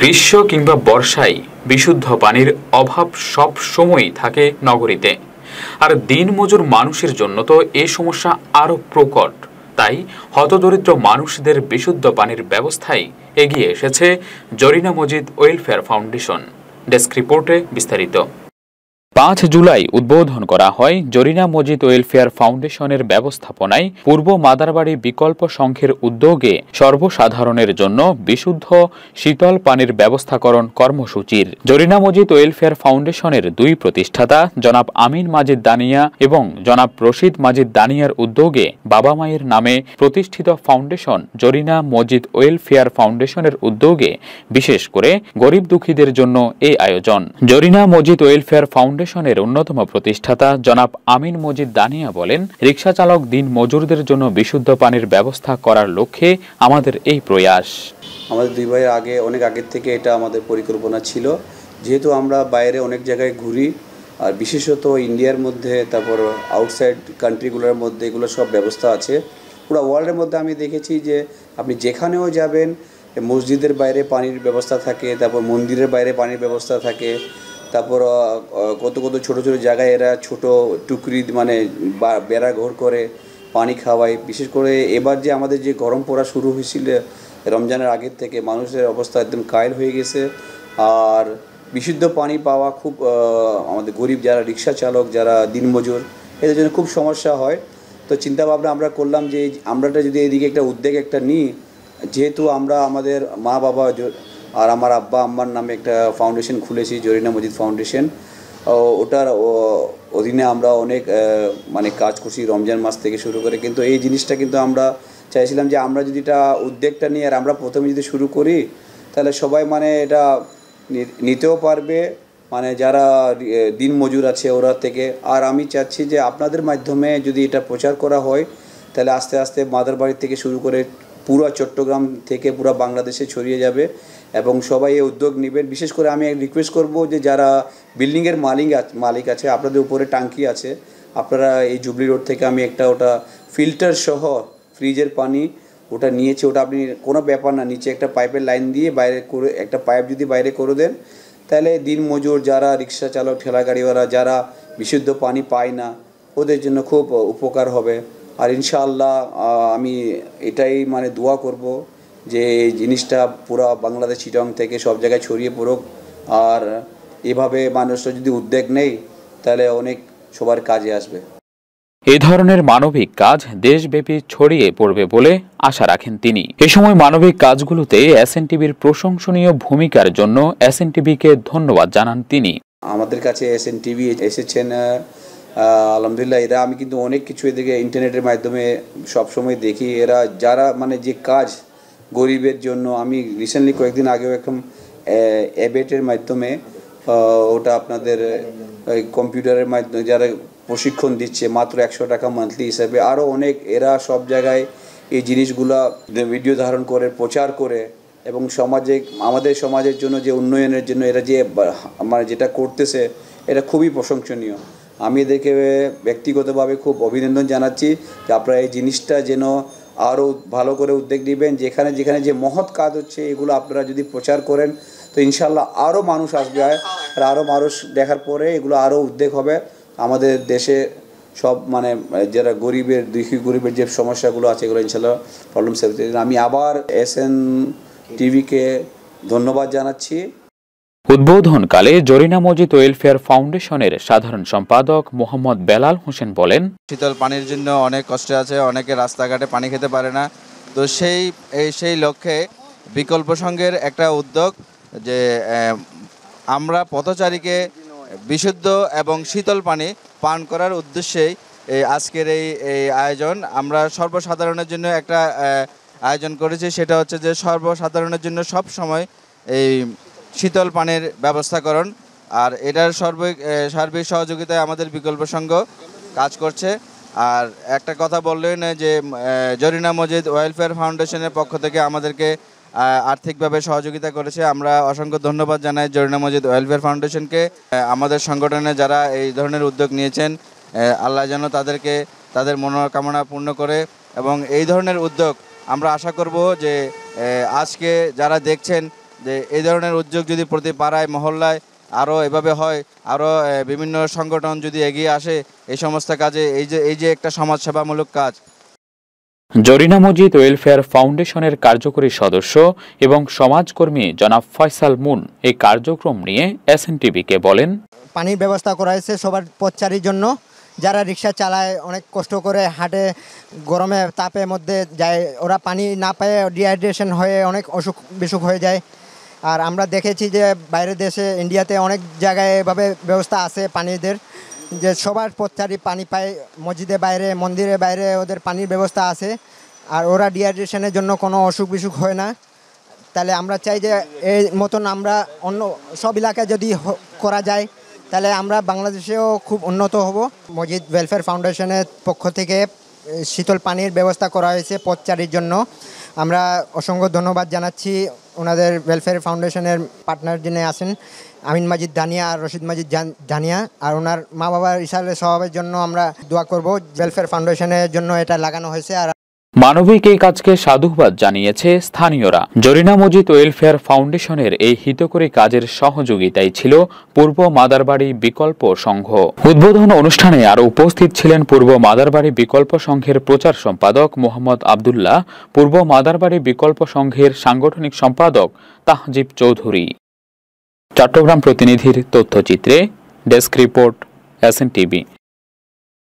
গ্রীষ্ম কিংবা বর্ষায় বিশুদ্ধ পানির অভাব সব সময় থাকে নগরীতে আর দিনমজুর মানুষের জন্য তো এ সমস্যা আরও প্রকট তাই হতদরিদ্র মানুষদের বিশুদ্ধ পানির ব্যবস্থায় এগিয়ে এসেছে Zarina Majid welfare foundation desk রিপোর্টে বিস্তারিত পাঁচ জুলাই উদ্বোধন করা হয় জরিনা মজিদ ওয়েলফেয়ার ফাউন্ডেশনের ব্যবস্থাপনায় পূর্ব মাদারবাড়ি বিকল্প সংঘের উদ্যোগে সর্বসাধারণের জন্য বিশুদ্ধ শীতল পানির ব্যবস্থাকরণ কর্মসূচির জরিনা মজিদ ওয়েলফেয়ার ফাউন্ডেশনের দুই প্রতিষ্ঠাতা জনাব আমিন মাজিদ দানিয়া এবং জনাব রশিদ মাজিদ দানিয়ার উদ্যোগে বাবা মায়ের নামে প্রতিষ্ঠিত ফাউন্ডেশন জরিনা মজিদ ওয়েলফেয়ার ফাউন্ডেশনের উদ্যোগে বিশেষ করে গরিব দুঃখীদের জন্য এই আয়োজন জরিনা মজিদ ওয়েলফেয়ার ফাউন্ডেশন কর্পোরেশনের অন্যতম প্রতিষ্ঠাতা জনাব আমিন মজিদ দানিয়া বলেন রিক্সা চালক দিন মজুরদের জন্য বিশুদ্ধ পানির ব্যবস্থা করার লক্ষ্যে আমাদের এই প্রয়াস আমাদের দুই ভাইয়ের আগে অনেক আগের থেকে এটা আমাদের পরিকল্পনা ছিল যেহেতু আমরা বাইরে অনেক জায়গায় ঘুরি আর বিশেষত ইন্ডিয়ার মধ্যে তারপর আউটসাইড কান্ট্রিগুলোর মধ্যে এগুলো সব ব্যবস্থা আছে পুরো ওয়ার্ল্ডের মধ্যে আমি দেখেছি যে আপনি যেখানেও যাবেন মসজিদের বাইরে পানির ব্যবস্থা থাকে তারপর মন্দিরের বাইরে পানির ব্যবস্থা থাকে তারপর কত কত ছোট ছোট জায়গায় এরা ছোট টুকরি মানে বেড়া ঘর করে পানি খাওয়ায় বিশেষ করে এবার যে আমাদের যে গরম পড়া শুরু হয়েছিল রমজানের আগের থেকে মানুষের অবস্থা একদম কায়েল হয়ে গেছে আর বিশুদ্ধ পানি পাওয়া খুব আমাদের গরিব যারা রিক্সা চালক যারা দিনমজুর এদের জন্য খুব সমস্যা হয় তো চিন্তা ভাবনা আমরা করলাম যে আমরাটা যদি এদিকে একটা উদ্যোগ একটা নিই যেহেতু আমরা আমাদের মা বাবা আর আমার আব্বা আম্মার নামে একটা ফাউন্ডেশন খুলেছি জরিনা মজিদ ফাউন্ডেশন ওটার অধীনে আমরা অনেক মানে কাজ করছি রমজান মাস থেকে শুরু করে কিন্তু এই জিনিসটা কিন্তু আমরা চাইছিলাম যে আমরা যদি এটা উদ্যোগটা নিয়ে আর আমরা প্রথমে যদি শুরু করি তাহলে সবাই মানে এটা নিতেও পারবে মানে যারা দিন মজুর আছে ওরা থেকে আর আমি চাচ্ছি যে আপনাদের মাধ্যমে যদি এটা প্রচার করা হয় তাহলে আস্তে আস্তে মাদার বাড়ি থেকে শুরু করে পুরো চট্টগ্রাম থেকে পুরো বাংলাদেশে ছড়িয়ে যাবে এবং সবাই এই উদ্যোগ নেবেন বিশেষ করে আমি রিকোয়েস্ট করব যে যারা বিল্ডিংয়ের মালিক মালিক আছে আপনাদের উপরে টাঙ্কি আছে আপনারা এই জুবলি রোড থেকে আমি একটা ওটা ফিল্টার সহ ফ্রিজের পানি ওটা নিয়েছে ওটা আপনি কোনো ব্যাপার না নিচে একটা পাইপের লাইন দিয়ে বাইরে করে একটা পাইপ যদি বাইরে করে দেন তাহলে দিনমজুর যারা রিক্সা চালক ঠেলা গাড়িওয়ালা যারা বিশুদ্ধ পানি পায় না ওদের জন্য খুব উপকার হবে আর ইনশাআল্লাহ আমি এটাই মানে দোয়া করব যে জিনিসটা পুরো বাংলাদেশ চিটং থেকে সব জায়গায় ছড়িয়ে পড়ুক আর এভাবে মানুষরা যদি উদ্যোগ নেই তাহলে অনেক সবার কাজে আসবে এ ধরনের মানবিক কাজ দেশব্যাপী ছড়িয়ে পড়বে বলে আশা রাখেন তিনি এ সময় মানবিক কাজগুলোতে এসএনটিভির প্রশংসনীয় ভূমিকার জন্য এসএনটিভিকে ধন্যবাদ জানান তিনি আমাদের কাছে এসএনটিভি এসেছেন আলহামদুলিল্লাহ এরা আমি কিন্তু অনেক কিছু এদেরকে ইন্টারনেটের মাধ্যমে সবসময় দেখি এরা যারা মানে যে কাজ গরিবের জন্য আমি রিসেন্টলি কয়েকদিন আগেও এখন অ্যাবেটের মাধ্যমে ওটা আপনাদের কম্পিউটারের মাধ্যমে যারা প্রশিক্ষণ দিচ্ছে মাত্র একশো টাকা মান্থলি হিসাবে আরও অনেক এরা সব জায়গায় এই জিনিসগুলা ভিডিও ধারণ করে প্রচার করে এবং সমাজে আমাদের সমাজের জন্য যে উন্নয়নের জন্য এরা যে মানে যেটা করতেছে এটা খুবই প্রশংসনীয় আমি এদেরকে ব্যক্তিগতভাবে খুব অভিনন্দন জানাচ্ছি যে আপনারা এই জিনিসটা যেন আরও ভালো করে উদ্যোগ নেবেন যেখানে যেখানে যে মহৎ কাজ হচ্ছে এগুলো আপনারা যদি প্রচার করেন তো ইনশাল্লাহ আরও মানুষ আসবে আর আরও মানুষ দেখার পরে এগুলো আরও উদ্যোগ হবে আমাদের দেশে সব মানে, মানে যারা গরিবের দুঃখী গরিবের যে সমস্যাগুলো আছে এগুলো ইনশাল্লাহ প্রবলেম সেভ আমি আবার এস এন টিভিকে ধন্যবাদ জানাচ্ছি উদ্বোধনকালে জরিনা মজিদ ওয়েলফেয়ার ফাউন্ডেশনের সাধারণ সম্পাদক মোহাম্মদ বেলাল হোসেন বলেন শীতল পানির জন্য অনেক কষ্ট আছে অনেকে রাস্তাঘাটে পানি খেতে পারে না তো সেই সেই লক্ষ্যে বিকল্প সংঘের একটা উদ্যোগ যে আমরা পথচারীকে বিশুদ্ধ এবং শীতল পানি পান করার উদ্দেশ্যেই এই আজকের এই এই আয়োজন আমরা সর্বসাধারণের জন্য একটা আয়োজন করেছি সেটা হচ্ছে যে সর্বসাধারণের জন্য সব সময় এই শীতল পানের ব্যবস্থা করুন আর এটার সর্ব সার্বিক সহযোগিতায় আমাদের বিকল্প সংঘ কাজ করছে আর একটা কথা বললেন যে জরিনা মজিদ ওয়েলফেয়ার ফাউন্ডেশনের পক্ষ থেকে আমাদেরকে আর্থিকভাবে সহযোগিতা করেছে আমরা অসংখ্য ধন্যবাদ জানাই জরিনা মজিদ ওয়েলফেয়ার ফাউন্ডেশনকে আমাদের সংগঠনে যারা এই ধরনের উদ্যোগ নিয়েছেন আল্লাহ যেন তাদেরকে তাদের মনোকামনা পূর্ণ করে এবং এই ধরনের উদ্যোগ আমরা আশা করব যে আজকে যারা দেখছেন যে এই ধরনের উদ্যোগ যদি প্রতি পাড়ায় মহল্লায় আরও এভাবে হয় আরও বিভিন্ন সংগঠন যদি এগিয়ে আসে এই সমস্ত কাজে এই যে এই যে একটা সমাজসেবামূলক কাজ জরিনা মজিদ ওয়েলফেয়ার ফাউন্ডেশনের কার্যকরী সদস্য এবং সমাজকর্মী জনাব ফয়সাল মুন এই কার্যক্রম নিয়ে এস টিভিকে বলেন পানির ব্যবস্থা করা হয়েছে সবার পথচারীর জন্য যারা রিক্সা চালায় অনেক কষ্ট করে হাঁটে গরমে তাপের মধ্যে যায় ওরা পানি না পেয়ে ডিহাইড্রেশন হয়ে অনেক অসুখ বিসুখ হয়ে যায় আর আমরা দেখেছি যে বাইরের দেশে ইন্ডিয়াতে অনেক জায়গায় এভাবে ব্যবস্থা আছে পানিদের যে সবার পথচারী পানি পায় মসজিদে বাইরে মন্দিরে বাইরে ওদের পানির ব্যবস্থা আছে আর ওরা ডিহাইড্রেশনের জন্য কোনো অসুখ বিসুখ হয় না তাহলে আমরা চাই যে এই মতন আমরা অন্য সব এলাকায় যদি করা যায় তাহলে আমরা বাংলাদেশেও খুব উন্নত হব মসজিদ ওয়েলফেয়ার ফাউন্ডেশনের পক্ষ থেকে শীতল পানির ব্যবস্থা করা হয়েছে পথচারীর জন্য আমরা অসংখ্য ধন্যবাদ জানাচ্ছি ওনাদের ওয়েলফেয়ার ফাউন্ডেশনের পার্টনার যিনি আছেন আমিন মাজিদ দানিয়া আর রশিদ মাজিদ জানিয়া আর ওনার মা বাবার ইসালে স্বভাবের জন্য আমরা দোয়া করব ওয়েলফেয়ার ফাউন্ডেশনের জন্য এটা লাগানো হয়েছে আর মানবিক এই কাজকে সাধুবাদ জানিয়েছে স্থানীয়রা জরিনা মজিদ ওয়েলফেয়ার ফাউন্ডেশনের এই হিতকরী কাজের সহযোগিতাই ছিল পূর্ব মাদারবাড়ি বিকল্প সংঘ উদ্বোধন অনুষ্ঠানে আরো উপস্থিত ছিলেন পূর্ব মাদারবাড়ি বিকল্প সংঘের প্রচার সম্পাদক মোহাম্মদ আবদুল্লাহ পূর্ব মাদারবাড়ি বিকল্প সংঘের সাংগঠনিক সম্পাদক তাহজিব চৌধুরী চট্টগ্রাম প্রতিনিধির তথ্যচিত্রে ডেস্ক রিপোর্ট এস টিভি